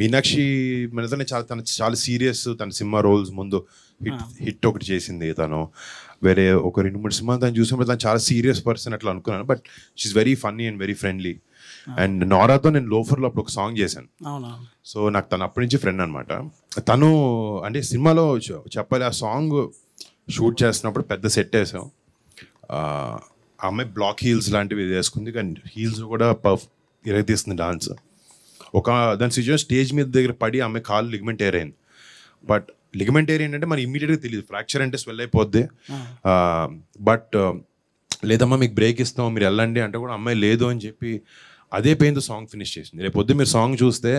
మీనాక్షి మనతోనే చాలా తన చాలా సీరియస్ తన సినిమా రోల్స్ ముందు హిట్ హిట్ ఒకటి చేసింది తను వేరే ఒక రెండు మూడు సినిమా తను చూసినప్పుడు తను చాలా సీరియస్ పర్సన్ అట్లా అనుకున్నాను but she very funny and very friendly and నోరాతో నేను లోఫర్లో అప్పుడు ఒక సాంగ్ చేశాను సో నాకు తను అప్పటి నుంచి ఫ్రెండ్ అనమాట తను అంటే సినిమాలో చెప్పాలి ఆ సాంగ్ షూట్ చేస్తున్నప్పుడు పెద్ద సెట్ వేసాం ఆమె బ్లాక్ హీల్స్ లాంటివి వేసుకుంది కానీ హీల్స్ కూడా పర్ఫ్ తీస్తుంది డాన్స్ ఒక దాని సిచ్యువేషన్ స్టేజ్ మీద దగ్గర పడి ఆమె కాలు లిగ్మెంట్ ఏర్ అయింది బట్ లిగమెంట్ ఏరియా అంటే మరి ఇమీడియట్గా తెలియదు ఫ్రాక్చర్ అంటే స్వెల్ అయిపోద్ది బట్ లేదమ్మా మీకు బ్రేక్ ఇస్తాం మీరు వెళ్ళండి అంటే కూడా అమ్మాయి లేదు అని చెప్పి అదే పెయిన్తో సాంగ్ ఫినిష్ చేసింది రేపు పొద్దు మీరు సాంగ్ చూస్తే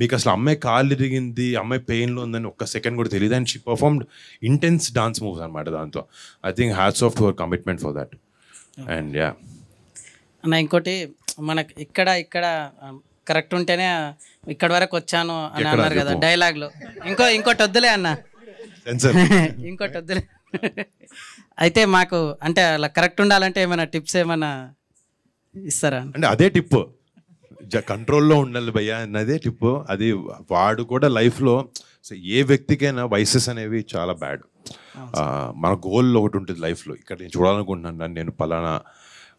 మీకు అసలు అమ్మాయి కాలు తిరిగింది అమ్మాయి పెయిన్లో ఉందని ఒక్క సెకండ్ కూడా తెలియదు and she performed intense dance moves అనమాట దాంతో I think hats off your commitment for that and yeah అన్న ఇంకోటి మనకి ఇక్కడ ఇక్కడ కరెక్ట్ ఉంటేనే ఇక్కడ వరకు వచ్చాను అని అన్నారు కదా డైలాగ్లో ఇంకో ఇంకోటి వద్దులే అన్న ఇంకోటి వద్దులే అయితే మాకు అంటే అలా కరెక్ట్ ఉండాలంటే ఏమైనా టిప్స్ ఏమైనా ఇస్తారా అంటే అదే టిప్ కంట్రోల్లో ఉండాలి భయ్య అన్నదే టిప్ అది వాడు కూడా లైఫ్లో సో ఏ వ్యక్తికైనా వయసెస్ అనేవి చాలా బ్యాడ్ మన గోల్ ఒకటి ఉంటుంది లైఫ్లో ఇక్కడ నేను చూడాలనుకుంటున్నాను నేను పలానా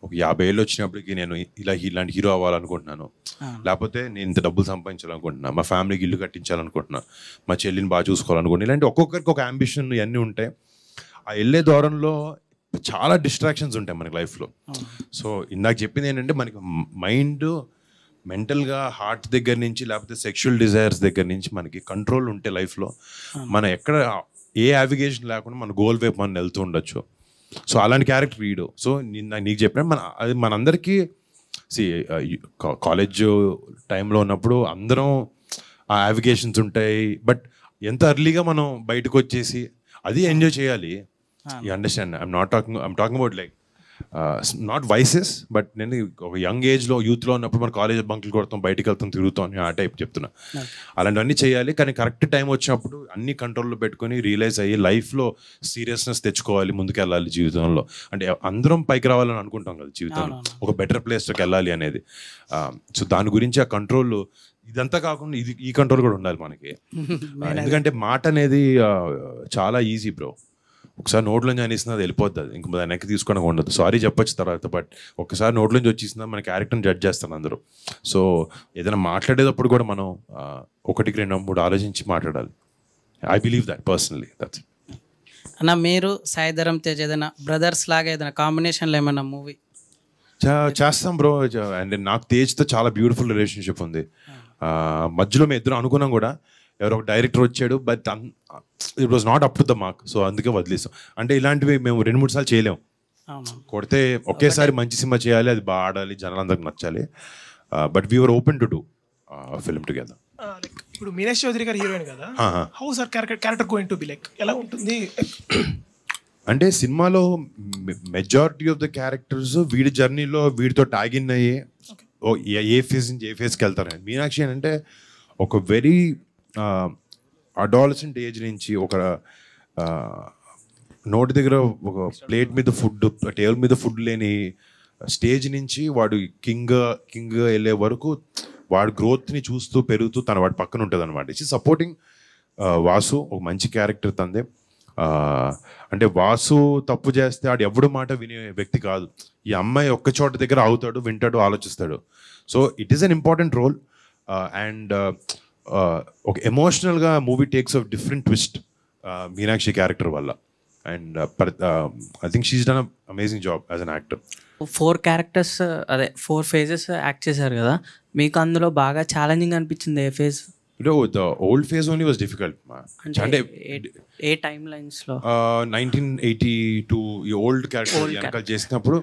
ఒక యాభై ఏళ్ళు వచ్చినప్పటికి నేను ఇలా ఇలాంటి హీరో అవ్వాలనుకుంటున్నాను లేకపోతే నేను ఇంత డబ్బులు సంపాదించాలనుకుంటున్నాను మా ఫ్యామిలీకి ఇల్లు కట్టించాలనుకుంటున్నా మా చెల్లిని బాగా చూసుకోవాలనుకుంటున్నా ఇలాంటి ఒక్కొక్కరికి ఒక అంబిషన్ ఇవన్నీ ఉంటాయి ఆ వెళ్ళే దూరంలో చాలా డిస్ట్రాక్షన్స్ ఉంటాయి మనకి లైఫ్లో సో ఇందాక చెప్పింది ఏంటంటే మనకి మైండ్ మెంటల్గా హార్ట్ దగ్గర నుంచి లేకపోతే సెక్షువల్ డిజైర్స్ దగ్గర నుంచి మనకి కంట్రోల్ ఉంటే లైఫ్లో మనం ఎక్కడ ఏ యావిగేషన్ లేకుండా మన గోల్ వైపు మనం వెళ్తూ ఉండొచ్చు సో అలాంటి క్యారెక్టర్ వీడు సో నీకు చెప్పిన మన అది మనందరికీ సి కాలేజ్ టైంలో ఉన్నప్పుడు అందరం ఆ యావిగేషన్స్ ఉంటాయి బట్ ఎంత అర్లీగా మనం బయటకు వచ్చేసి అది ఎంజాయ్ చేయాలి you understand I'm not talking I'm talking about like not vices but నేను ఒక యంగ్ ఏజ్లో యూత్లో ఉన్నప్పుడు మన కాలేజ్ బంకులు కొడతాం బయటికి వెళ్తాం తిరుగుతాం ఆ టైప్ చెప్తున్నా అలాంటివన్నీ చేయాలి కానీ కరెక్ట్ టైం వచ్చినప్పుడు అన్ని కంట్రోల్లో పెట్టుకొని రియలైజ్ అయ్యి లైఫ్లో సీరియస్నెస్ తెచ్చుకోవాలి ముందుకెళ్ళాలి జీవితంలో అంటే అందరం పైకి రావాలని అనుకుంటాం కదా జీవితంలో ఒక బెటర్ ప్లేస్లోకి వెళ్ళాలి అనేది సో దాని గురించి ఆ కంట్రోల్ ఇదంతా కాకుండా ఇది ఈ కంట్రోల్ కూడా ఉండాలి మనకి ఎందుకంటే మాట అనేది చాలా ఈజీ బ్రో ఒకసారి నోట్లో అనేసినా అది వెళ్ళిపోద్ది అది ఇంక వెనక్కి తీసుకొని ఉండదు సారీ చెప్పొచ్చు తర్వాత బట్ ఒకసారి నోట్లోంచి వచ్చేసిందా మన క్యారెక్టర్ని జడ్జ్ చేస్తాను అందరూ సో ఏదైనా మాట్లాడేటప్పుడు కూడా మనం ఒకటికి రెండు మూడు ఆలోచించి మాట్లాడాలి I believe that personally that's అన్న మీరు సాయిధరం తేజ్ ఏదైనా బ్రదర్స్ లాగా ఏదైనా కాంబినేషన్లో ఏమైనా మూవీ చేస్తాం బ్రో అండ్ నాకు తేజ్తో చాలా బ్యూటిఫుల్ రిలేషన్షిప్ ఉంది మధ్యలో మేము ఇద్దరు అనుకున్నాం కూడా ఎవరో ఒక డైరెక్టర్ వచ్చాడు but it was not up to the mark so అందుకే వదిలేస్తాం అంటే ఇలాంటివి మేము రెండు మూడు సార్లు చేయలేము కొడితే ఒకేసారి మంచి సినిమా చేయాలి అది బాగా ఆడాలి జనాలందరికి నచ్చాలి but we are open to do film together ఇప్పుడు మీనేష్ చౌదరి గారు హీరోయిన్ కదా how sir character character going to be like ఎలా ఉంటుంది అంటే సినిమాలో మెజారిటీ ఆఫ్ ద క్యారెక్టర్స్ వీడి జర్నీలో వీడితో ట్యాగ్ ఇన్ అయ్యే ఏ ఫేస్ నుంచి ఏ ఫేస్కి వెళ్తారని మీనాక్షి అంటే ఒక వెరీ అడాలసెంట్ ఏజ్ నుంచి ఒక నోటి దగ్గర ఒక ప్లేట్ మీద ఫుడ్ టేబుల్ మీద ఫుడ్ లేని స్టేజ్ నుంచి వాడు కింగ్ కింగ్ వెళ్ళే వరకు వాడి గ్రోత్ని చూస్తూ పెరుగుతూ తన వాడి పక్కన ఉంటుంది అనమాట ఇట్స్ సపోర్టింగ్ వాసు ఒక మంచి క్యారెక్టర్ తందే అంటే వాసు తప్పు చేస్తే ఆడు ఎవడు మాట వినే వ్యక్తి కాదు ఈ అమ్మాయి ఒక్క చోట దగ్గర అవుతాడు వింటాడు ఆలోచిస్తాడు so it is an important role and ఒక ఎమోషనల్గా movie takes off different twist Meenakshi character వల్ల and I think she is done amazing job as an actor four characters అదే ఫోర్ ఫేజెస్ యాక్ట్ చేశారు కదా మీకు అందులో బాగా ఛాలెంజింగ్ అనిపించింది ఏ phase the old phase only was difficult అంటే ఏ టైం లైన్స్ లో నైన్టీన్ ఎయిటీ టూ ఈ ఓల్డ్ క్యారెక్టర్ చేసినప్పుడు